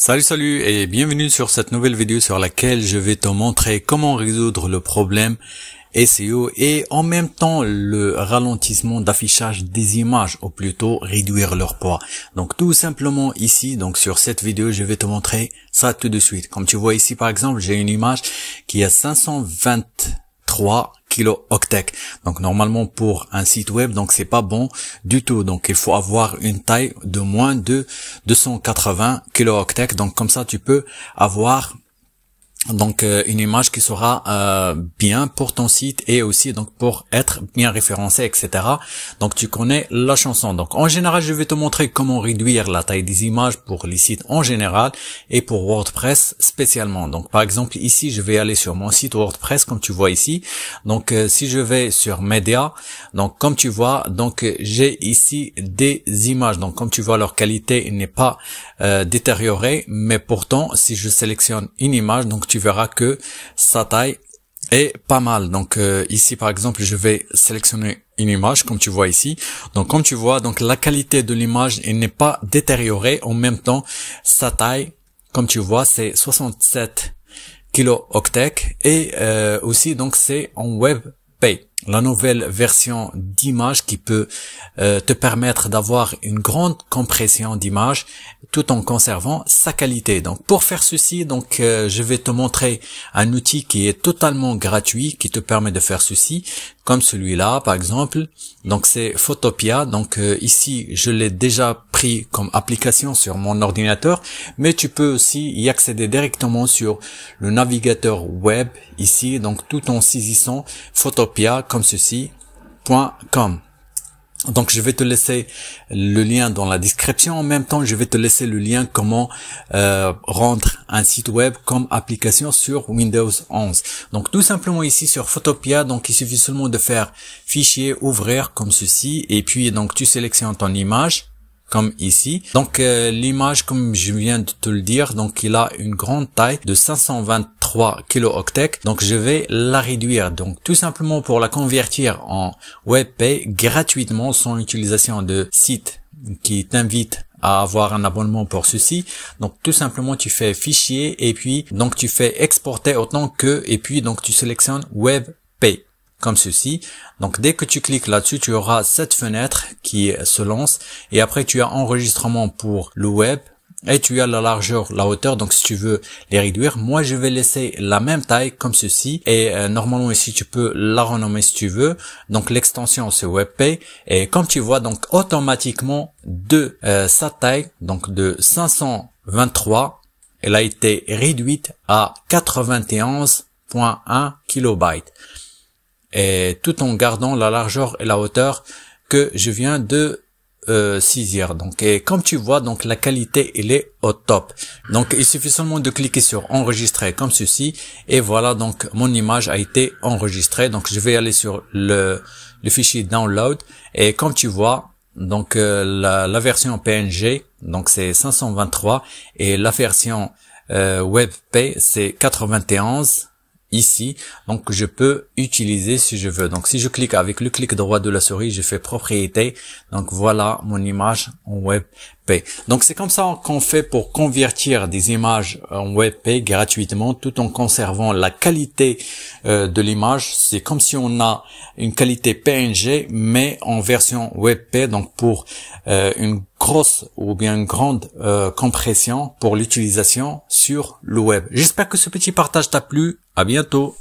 Salut salut et bienvenue sur cette nouvelle vidéo sur laquelle je vais te montrer comment résoudre le problème SEO et en même temps le ralentissement d'affichage des images ou plutôt réduire leur poids. Donc tout simplement ici, donc sur cette vidéo, je vais te montrer ça tout de suite. Comme tu vois ici par exemple, j'ai une image qui a 523 kilooctets. Donc normalement pour un site web, donc c'est pas bon du tout. Donc il faut avoir une taille de moins de 280 kilooctets. Donc comme ça tu peux avoir donc euh, une image qui sera euh, bien pour ton site et aussi donc pour être bien référencé etc donc tu connais la chanson donc en général je vais te montrer comment réduire la taille des images pour les sites en général et pour WordPress spécialement donc par exemple ici je vais aller sur mon site WordPress comme tu vois ici donc euh, si je vais sur médias donc comme tu vois donc j'ai ici des images donc comme tu vois leur qualité n'est pas détériorée mais pourtant si je sélectionne une image donc tu verras que sa taille est pas mal. Donc euh, ici par exemple, je vais sélectionner une image comme tu vois ici. Donc comme tu vois, donc la qualité de l'image n'est pas détériorée. En même temps, sa taille, comme tu vois, c'est 67 kilo octets et euh, aussi donc c'est en web pay la nouvelle version d'image qui peut euh, te permettre d'avoir une grande compression d'image tout en conservant sa qualité. Donc pour faire ceci, donc euh, je vais te montrer un outil qui est totalement gratuit qui te permet de faire ceci comme celui-là par exemple. Donc c'est Photopia. Donc euh, ici, je l'ai déjà comme application sur mon ordinateur, mais tu peux aussi y accéder directement sur le navigateur web ici, donc tout en saisissant photopia comme ceci.com. Donc je vais te laisser le lien dans la description. En même temps, je vais te laisser le lien comment euh, rendre un site web comme application sur Windows 11. Donc tout simplement ici sur Photopia, donc il suffit seulement de faire fichier ouvrir comme ceci et puis donc tu sélectionnes ton image comme ici. Donc euh, l'image, comme je viens de te le dire, donc il a une grande taille de 523 octets. Donc je vais la réduire. Donc tout simplement pour la convertir en WebP gratuitement sans utilisation de site qui t'invite à avoir un abonnement pour ceci. Donc tout simplement tu fais fichier et puis donc tu fais exporter autant que et puis donc tu sélectionnes WebP comme ceci. Donc dès que tu cliques là-dessus, tu auras cette fenêtre qui se lance et après tu as enregistrement pour le web et tu as la largeur, la hauteur. Donc si tu veux les réduire, moi je vais laisser la même taille comme ceci et euh, normalement ici tu peux la renommer si tu veux. Donc l'extension c'est .webp. et comme tu vois donc automatiquement de euh, sa taille donc de 523 elle a été réduite à 91.1 kilobytes et tout en gardant la largeur et la hauteur que je viens de euh, saisir. Donc, et comme tu vois, donc la qualité elle est au top. Donc, il suffit seulement de cliquer sur enregistrer comme ceci et voilà donc mon image a été enregistrée. Donc, je vais aller sur le, le fichier download et comme tu vois, donc euh, la, version PNG donc c'est 523 et la version euh, WebP c'est 91 ici. Donc, je peux utiliser si je veux. Donc, si je clique avec le clic droit de la souris, je fais propriété. Donc, voilà mon image en WebP. Donc, c'est comme ça qu'on fait pour convertir des images en WebP gratuitement tout en conservant la qualité euh, de l'image. C'est comme si on a une qualité PNG, mais en version WebP. Donc, pour euh, une grosse ou bien grande euh, compression pour l'utilisation sur le web. J'espère que ce petit partage t'a plu. À bientôt.